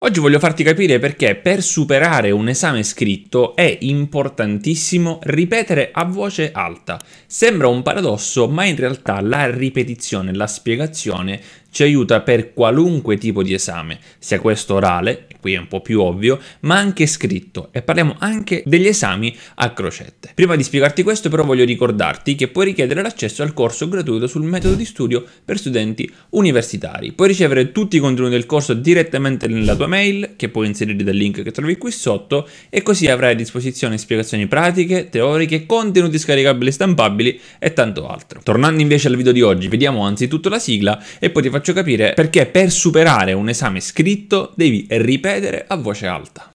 Oggi voglio farti capire perché per superare un esame scritto è importantissimo ripetere a voce alta. Sembra un paradosso, ma in realtà la ripetizione, la spiegazione ci aiuta per qualunque tipo di esame, sia questo orale, qui è un po' più ovvio, ma anche scritto e parliamo anche degli esami a crocette. Prima di spiegarti questo però voglio ricordarti che puoi richiedere l'accesso al corso gratuito sul metodo di studio per studenti universitari. Puoi ricevere tutti i contenuti del corso direttamente nella tua mail, che puoi inserire dal link che trovi qui sotto e così avrai a disposizione spiegazioni pratiche, teoriche, contenuti scaricabili e stampabili e tanto altro. Tornando invece al video di oggi, vediamo anzitutto la sigla e poi ti faccio faccio capire perché per superare un esame scritto devi ripetere a voce alta.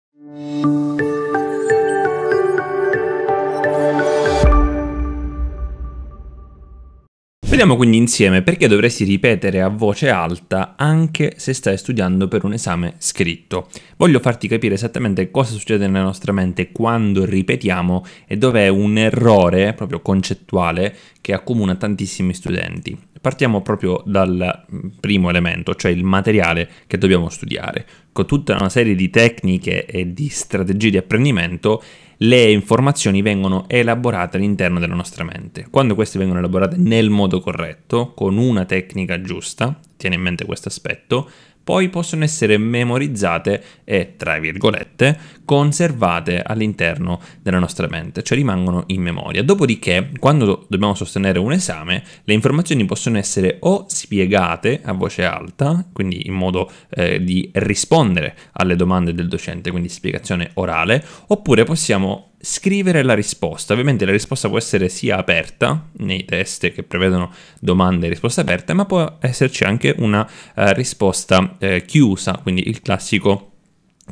Vediamo quindi insieme perché dovresti ripetere a voce alta anche se stai studiando per un esame scritto. Voglio farti capire esattamente cosa succede nella nostra mente quando ripetiamo e dov'è un errore proprio concettuale che accomuna tantissimi studenti. Partiamo proprio dal mm, primo elemento, cioè il materiale che dobbiamo studiare. Con tutta una serie di tecniche e di strategie di apprendimento, le informazioni vengono elaborate all'interno della nostra mente. Quando queste vengono elaborate nel modo corretto, con una tecnica giusta, tieni in mente questo aspetto, poi possono essere memorizzate e, tra virgolette, conservate all'interno della nostra mente, cioè rimangono in memoria. Dopodiché, quando dobbiamo sostenere un esame, le informazioni possono essere o spiegate a voce alta, quindi in modo eh, di rispondere alle domande del docente, quindi spiegazione orale, oppure possiamo scrivere la risposta. Ovviamente la risposta può essere sia aperta nei test che prevedono domande e risposte aperte, ma può esserci anche una eh, risposta eh, chiusa, quindi il classico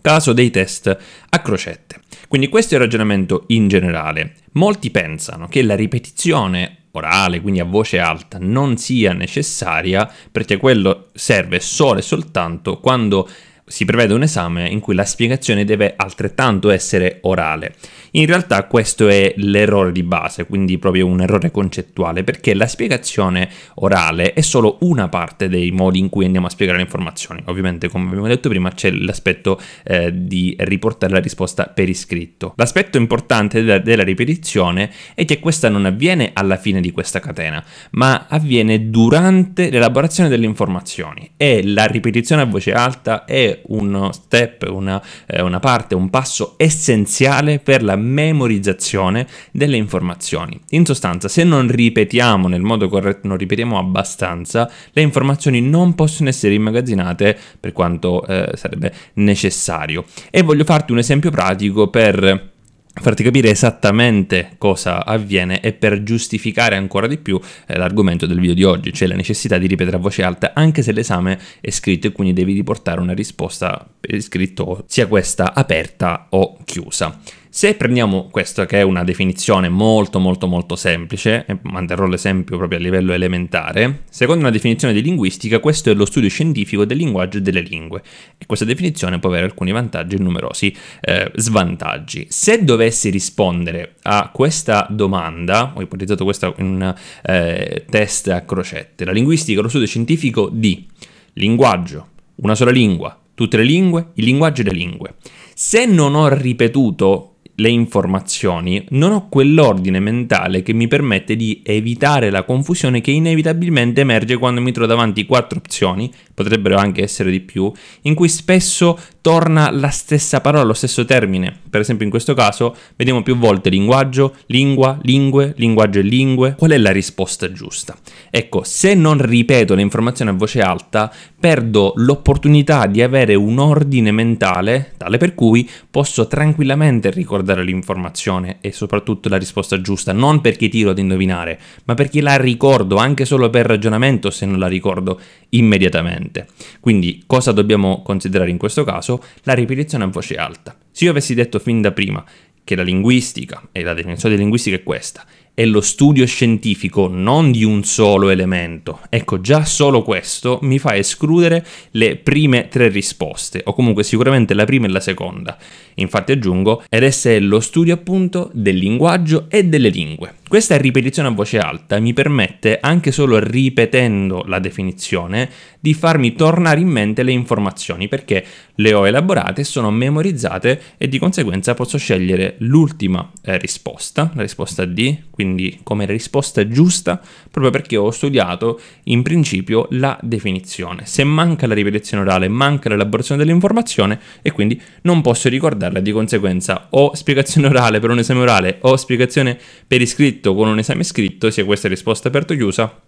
caso dei test a crocette. Quindi questo è il ragionamento in generale. Molti pensano che la ripetizione orale, quindi a voce alta, non sia necessaria perché quello serve solo e soltanto quando si prevede un esame in cui la spiegazione deve altrettanto essere orale. In realtà questo è l'errore di base, quindi proprio un errore concettuale, perché la spiegazione orale è solo una parte dei modi in cui andiamo a spiegare le informazioni. Ovviamente, come abbiamo detto prima, c'è l'aspetto eh, di riportare la risposta per iscritto. L'aspetto importante della, della ripetizione è che questa non avviene alla fine di questa catena, ma avviene durante l'elaborazione delle informazioni e la ripetizione a voce alta è un step, una, eh, una parte, un passo essenziale per la memorizzazione delle informazioni. In sostanza, se non ripetiamo nel modo corretto, non ripetiamo abbastanza, le informazioni non possono essere immagazzinate per quanto eh, sarebbe necessario. E voglio farti un esempio pratico per farti capire esattamente cosa avviene e per giustificare ancora di più eh, l'argomento del video di oggi, cioè la necessità di ripetere a voce alta anche se l'esame è scritto e quindi devi riportare una risposta per iscritto sia questa aperta o chiusa. Se prendiamo questa che è una definizione molto molto molto semplice, e eh, manterrò l'esempio proprio a livello elementare, secondo una definizione di linguistica questo è lo studio scientifico del linguaggio e delle lingue e questa definizione può avere alcuni vantaggi e numerosi eh, svantaggi. Se dovessi rispondere a questa domanda, ho ipotizzato questa in un eh, test a crocette, la linguistica è lo studio scientifico di linguaggio, una sola lingua, tutte le lingue, il linguaggio e le lingue. Se non ho ripetuto le informazioni, non ho quell'ordine mentale che mi permette di evitare la confusione che inevitabilmente emerge quando mi trovo davanti quattro opzioni, potrebbero anche essere di più, in cui spesso torna la stessa parola, lo stesso termine. Per esempio in questo caso vediamo più volte linguaggio, lingua, lingue, linguaggio e lingue. Qual è la risposta giusta? Ecco, se non ripeto le informazioni a voce alta, perdo l'opportunità di avere un ordine mentale tale per cui posso tranquillamente ricordare dare l'informazione e soprattutto la risposta giusta, non perché tiro ad indovinare, ma perché la ricordo anche solo per ragionamento se non la ricordo immediatamente. Quindi cosa dobbiamo considerare in questo caso? La ripetizione a voce alta. Se io avessi detto fin da prima che la linguistica, e la definizione di linguistica è questa, è lo studio scientifico non di un solo elemento. Ecco, già solo questo mi fa escludere le prime tre risposte, o comunque sicuramente la prima e la seconda. Infatti aggiungo, ed esse è lo studio appunto del linguaggio e delle lingue. Questa ripetizione a voce alta mi permette, anche solo ripetendo la definizione, di farmi tornare in mente le informazioni perché le ho elaborate, sono memorizzate e di conseguenza posso scegliere l'ultima eh, risposta, la risposta D, quindi come risposta giusta, proprio perché ho studiato in principio la definizione. Se manca la ripetizione orale, manca l'elaborazione dell'informazione e quindi non posso ricordarla, di conseguenza o spiegazione orale per un esame orale o spiegazione per iscritto con un esame scritto, sia questa risposta aperto o chiusa,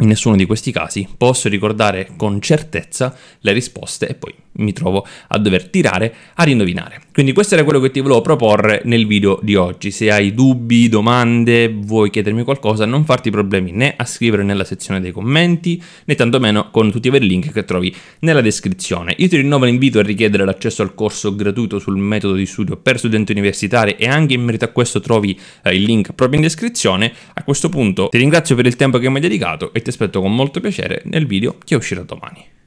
in nessuno di questi casi posso ricordare con certezza le risposte e poi mi trovo a dover tirare a rindovinare. Quindi questo era quello che ti volevo proporre nel video di oggi. Se hai dubbi, domande, vuoi chiedermi qualcosa, non farti problemi né a scrivere nella sezione dei commenti, né tantomeno con tutti i vari link che trovi nella descrizione. Io ti rinnovo l'invito a richiedere l'accesso al corso gratuito sul metodo di studio per studenti universitari e anche in merito a questo trovi eh, il link proprio in descrizione. A questo punto ti ringrazio per il tempo che mi hai dedicato e ti aspetto con molto piacere nel video che uscirà domani.